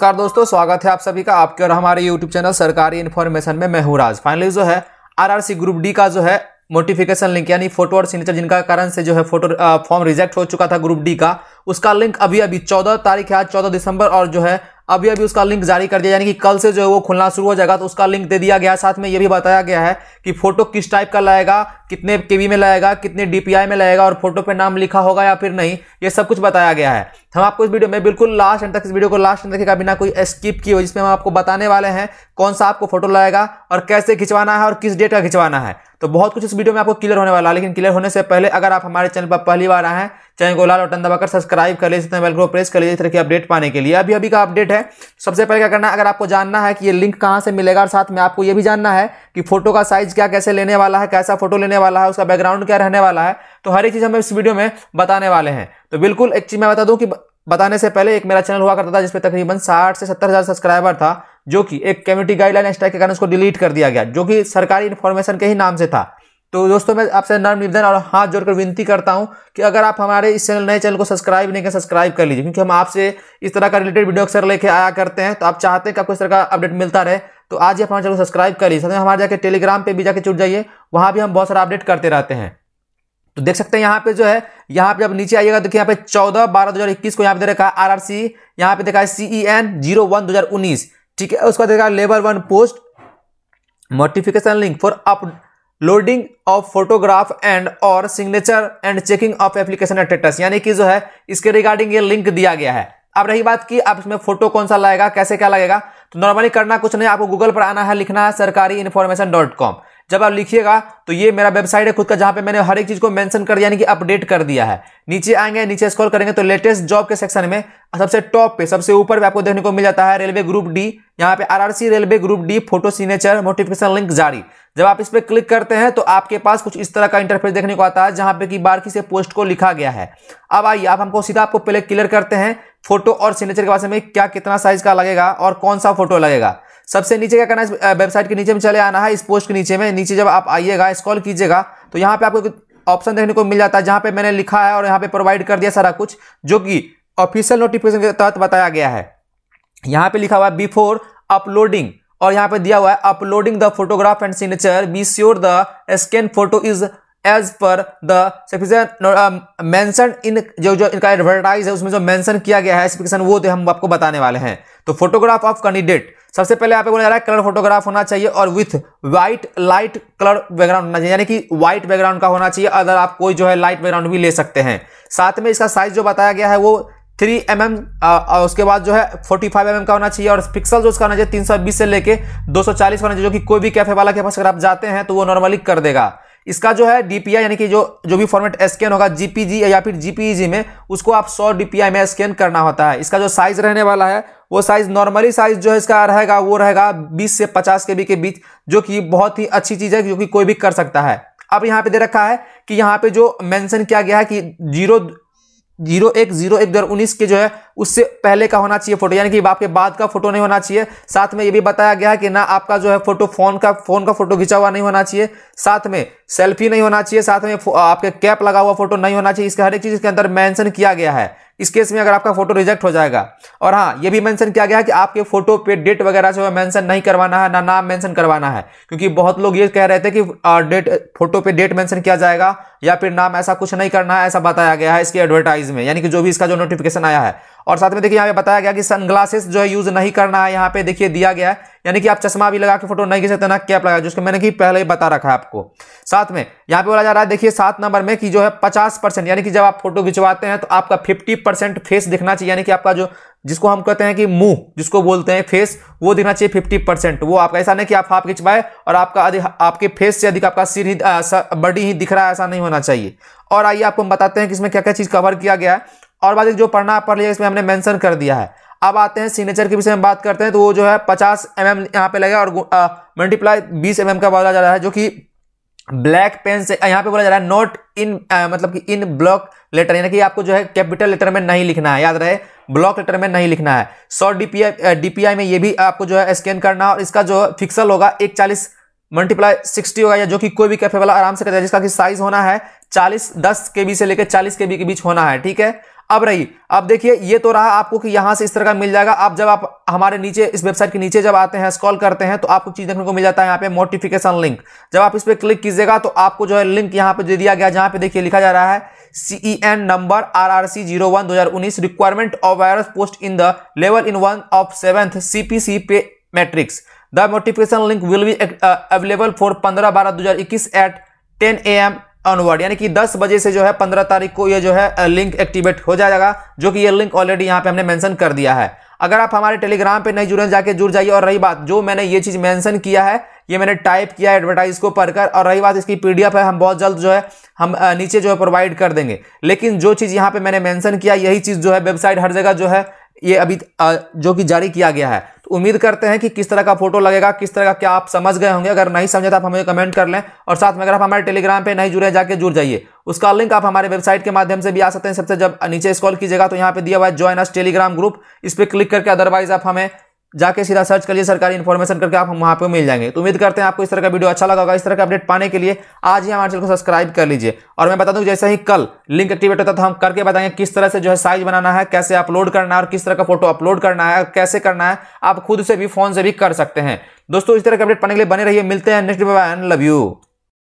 नमस्कार दोस्तों स्वागत है आप सभी का आपके और हमारे यूट्यूब चैनल सरकारी इन्फॉर्मेशन में मैं हूं राज फाइनली जो है आरआरसी ग्रुप डी का जो है नोटिफिकेशन लिंक यानी फोटो और सिग्नेचर जिनका कारण से जो है फोटो फॉर्म रिजेक्ट हो चुका था ग्रुप डी का उसका लिंक अभी अभी चौदह तारीख है आज चौदह दिसंबर और जो है अभी अभी उसका लिंक जारी कर दिया यानी कि कल से जो है वो खुलना शुरू हो जाएगा तो उसका लिंक दे दिया गया साथ में ये भी बताया गया है कि फोटो किस टाइप का लाएगा कितने के में लाएगा कितने डीपीआई में लगेगा और फोटो पे नाम लिखा होगा या फिर नहीं ये सब कुछ बताया गया है तो हम आपको इस वीडियो में बिल्कुल लास्ट एंड तक इस वीडियो को लास्ट एंड तक बिना कोई स्किप किए जिसमें हम आपको बताने वाले हैं कौन सा आपको फोटो लाएगा और कैसे खिंचवाना है और किस डेट का खिंचवाना है तो बहुत कुछ इस वीडियो में आपको क्लियर होने वाला है लेकिन क्लियर होने से पहले अगर आप हमारे चैनल पर पहली बार आए हैं चैनल को लाल बटन दबाकर सब्सक्राइब कर लीजिए बेल को प्रेस कर लीजिए इस तरह की अपडेट पाने के लिए अभी अभी का अपडेट है सबसे पहले क्या करना है अगर आपको जानना है कि ये लिंक कहाँ से मिलेगा और साथ में आपको ये भी जानना है कि फोटो का साइज क्या कैसे लेने वाला है कैसा फोटो लेने रहने वाला है उसका बैकग्राउंड क्या रहने वाला है तो हर एक चीज़ हम इस वीडियो में बताने वाले हैं तो बिल्कुल एक चीज़ मैं बता दूँ कि बताने से पहले एक मेरा चैनल हुआ करता था जिसपे तकरीबन साठ से सत्तर हज़ार सब्सक्राइबर था जो कि एक कम्युनिटी गाइडलाइन स्ट्राइक के कारण उसको डिलीट कर दिया गया जो कि सरकारी इन्फॉर्मेशन के ही नाम से था तो दोस्तों मैं आपसे नर्म निवेदन और हाथ जोड़कर विनती करता हूं कि अगर आप हमारे इस चैनल नए चैनल को सब्सक्राइब नहीं कर सब्सक्राइब कर लीजिए क्योंकि हम आपसे इस तरह का रिलेटेड वीडियो अक्सर लेके आया करते हैं तो आप चाहते हैं कि आपको इस तरह का अपडेट मिलता रहे तो आज ही हमारे चैनल को सब्सक्राइब करिए साथ में हमारे जाकर टेलीग्राम पे भी जाके चुट जाइए वहाँ भी हम बहुत सारा अपडेट करते रहते हैं तो देख सकते हैं यहाँ पे जो है यहाँ पे जब नीचे आइएगा देखिए यहाँ पे चौदह बारह दो हजार इक्कीस को यहाँ पे दे रखा है आर आर सी यहाँ पे देखा है CE N e zero one दो हजार उन्नीस ठीक है उसका देखा देखा labour one post notification link for uploading of photograph and और signature and checking of application status यानी कि जो है इसके रिगार्डिंग ये लिंक दिया गया है अब रही बात की आप इसमें फोटो कौन सा लाएगा कैसे क्या लगेगा तो नॉर्मली करना कुछ नहीं आपको गूगल पर आना है लिखना है सरकारी इन्फॉर्मेशन डॉट कॉम जब आप लिखिएगा तो ये मेरा वेबसाइट है खुद का जहाँ पे मैंने हर एक चीज़ को मेंशन कर दिया यानी कि अपडेट कर दिया है नीचे आएंगे नीचे स्क्रॉल करेंगे तो लेटेस्ट जॉब के सेक्शन में सबसे टॉप पे सबसे ऊपर आपको देखने को मिल जाता है रेलवे ग्रुप डी यहाँ पे RRC railway group D photo signature notification link जारी जब आप इस पर क्लिक करते हैं तो आपके पास कुछ इस तरह का इंटरफेस देखने को आता है जहाँ पे की बारकी से पोस्ट को लिखा गया है अब आइए आप हमको सीधा आपको पहले क्लियर करते हैं फोटो और सिग्नेचर के पास में क्या कितना साइज का लगेगा और कौन सा फोटो लगेगा सबसे नीचे क्या करना है वेबसाइट के नीचे में चले आना है इस पोस्ट के नीचे में नीचे जब आप आइएगा स्कॉल कीजिएगा तो यहाँ पे आपको ऑप्शन देखने को मिल जाता है जहाँ पे मैंने लिखा है और यहाँ पे प्रोवाइड कर दिया सारा कुछ जो कि ऑफिशियल नोटिफिकेशन के तहत बताया गया है यहाँ पे लिखा हुआ है बिफोर अपलोडिंग और यहाँ पे दिया हुआ है uploading the photograph and signature be sure the scan photo is as per the इन जो जो इनका एडवर्टाइज है उसमें जो मेंशन किया गया है स्पेसिफिकेशन वो तो हम आपको बताने वाले हैं तो फोटोग्राफ ऑफ कैंडिडेट सबसे पहले आप बोला जा रहा है कलर फोटोग्राफ होना चाहिए और with white light colour background होना चाहिए यानी कि व्हाइट बैकग्राउंड का होना चाहिए अगर आप कोई जो है लाइट बैकग्राउंड भी ले सकते हैं साथ में इसका साइज जो बताया गया है वो थ्री एम एम और उसके बाद जो है फोर्टी फाइव एम का होना चाहिए और पिक्सल जो उसका होना चाहिए तीन सौ बीस से लेके दो सौ चालीस का होना चाहिए जो कि कोई भी कैफे वाला के पास अगर आप जाते हैं तो वो नॉर्मली कर देगा इसका जो है डीपीआई यानी कि जो जो भी फॉर्मेट स्कैन होगा जीपीजी या फिर जी e में उसको आप 100 डी में स्कैन करना होता है इसका जो साइज रहने वाला है वो साइज नॉर्मली साइज जो है इसका रहेगा वो रहेगा 20 से 50 के बी के बीच जो कि बहुत ही अच्छी चीज़ है जो कि कोई भी कर सकता है अब यहाँ पे दे रखा है कि यहाँ पे जो मेंशन किया गया है कि जीरो जीरो एक जीरो एक दो हज़ार उन्नीस के जो है उससे पहले का होना चाहिए फोटो यानी कि आपके बाद का फोटो नहीं होना चाहिए साथ में ये भी बताया गया है कि ना आपका जो है फोटो फोन का फोन का फोटो खिंचा हुआ नहीं होना चाहिए साथ में सेल्फी नहीं होना चाहिए साथ में आपके कैप लगा हुआ फोटो नहीं होना चाहिए इसका हर एक चीज़ इसके अंदर मैंशन किया गया है इस केस में अगर आपका फोटो रिजेक्ट हो जाएगा और हाँ ये भी मेंशन किया गया है कि आपके फोटो पे डेट वगैरह जो है मेंशन नहीं करवाना है ना नाम मेंशन करवाना है क्योंकि बहुत लोग ये कह रहे थे कि डेट फोटो पे डेट मेंशन किया जाएगा या फिर नाम ऐसा कुछ नहीं करना है ऐसा बताया गया है इसके एडवर्टाइज में यानी कि जो भी इसका जो नोटिफिकेशन आया है और साथ में देखिए यहाँ पे बताया गया कि सनग्लासेस जो है यूज़ नहीं करना है यहाँ पे देखिए दिया गया है यानी कि आप चश्मा भी लगा के फोटो नहीं खींच सकते ना कैप लगा जिसको मैंने कि पहले ही बता रखा है आपको साथ में यहाँ पे बोला जा रहा है देखिए सात नंबर में कि जो है पचास परसेंट यानी कि जब आप फोटो खिंचवाते हैं तो आपका फिफ्टी परसेंट फेस दिखना चाहिए यानी कि आपका जो जिसको हम कहते हैं कि मुंह जिसको बोलते हैं फेस वो दिखना चाहिए फिफ्टी परसेंट वो आपका ऐसा नहीं कि आप हाफ खिंचवाए और आपका आपके फेस से अधिक आपका सिर ही बॉडी ही दिख रहा है ऐसा नहीं होना चाहिए और आइए आपको हम बताते हैं कि इसमें क्या क्या चीज़ कवर किया गया है और बाद जो पढ़ना पढ़ लिया इसमें हमने मैंशन कर दिया है अब आते हैं सिग्नेचर के विषय में बात करते हैं तो वो जो है पचास एम एम यहाँ पे लगेगा और मल्टीप्लाई बीस एम एम का बोला जा रहा है जो कि ब्लैक पेन से यहाँ पे बोला जा रहा है नोट इन मतलब कि इन ब्लॉक लेटर यानी कि आपको जो है कैपिटल लेटर में नहीं लिखना है याद रहे ब्लॉक लेटर में नहीं लिखना है सौ डीपीआई डीपीआई में ये भी आपको जो है स्कैन करना और इसका जो फिक्सल होगा एक चालीस मल्टीप्लाई सिक्सटी होगा या जो कि कोई भी कैफे वाला आराम से कर जिसका कि साइज होना है चालीस दस के बी से लेकर चालीस के बी के बीच होना है ठीक है अब रही अब देखिए ये तो रहा आपको कि यहां से इस तरह का मिल जाएगा आप जब आप हमारे नीचे इस वेबसाइट के नीचे जब आते हैं स्कॉल करते हैं तो आपको चीज़ देखने को मिल जाता है यहाँ पे नोटिफिकेशन लिंक जब आप इस पर क्लिक कीजिएगा तो आपको जो है लिंक यहाँ पे दे दिया गया जहाँ पे देखिए लिखा जा रहा है CE N number R R C zero one दो हजार उन्नीस requirement of various post in the level in one of seventh C pay matrix the notification link will be available for पंद्रह बारह दो हजार इक्कीस eight ten A M onward यानी कि 10 बजे से जो है 15 तारीख को ये जो है लिंक एक्टिवेट हो जाएगा जो कि ये लिंक ऑलरेडी यहाँ पे हमने मेंशन कर दिया है अगर आप हमारे टेलीग्राम पे नहीं जुड़े जाके जुड़ जाइए और रही बात जो मैंने ये चीज़ मेंशन किया है ये मैंने टाइप किया है एडवर्टाइज को पढ़कर और रही बात इसकी पीडीएफ है हम बहुत जल्द जो है हम नीचे जो है प्रोवाइड कर देंगे लेकिन जो चीज़ यहाँ पे मैंने मैंसन किया यही चीज़ जो है वेबसाइट हर जगह जो है ये अभी जो कि जारी किया गया है तो उम्मीद करते हैं कि किस तरह का फोटो लगेगा किस तरह का क्या आप समझ गए होंगे अगर नहीं समझे तो आप हमें कमेंट कर लें और साथ में अगर आप हमारे टेलीग्राम पे नहीं जुड़े जाके जुड़ जाइए उसका लिंक आप हमारे वेबसाइट के माध्यम से भी आ सकते हैं सबसे जब नीचे स्कॉल कीजिएगा तो यहाँ पे दिया हुआ है ज्वाइन अस टेलीग्राम ग्रुप इस पर क्लिक करके अदरवाइज आप हमें जाके सीधा सर्च करिए सरकारी इन्फॉर्मेशन करके आप वहाँ पर मिल जाएंगे तो उम्मीद करते हैं आपको इस तरह का वीडियो अच्छा लगा होगा इस तरह का अपडेट पाने के लिए आज ही हमारे चैनल को सब्सक्राइब कर लीजिए और मैं बता दूँ जैसे ही कल लिंक एक्टिवेट होता है तो हम करके बताएंगे किस तरह से जो है साइज बनाना है कैसे अपलोड करना है और किस तरह का फोटो अपलोड करना है कैसे करना है आप खुद से भी फोन से भी कर सकते हैं दोस्तों इस तरह के अपडेट पाने के लिए बने रहिए मिलते हैं नेक्स्ट बाय लव यू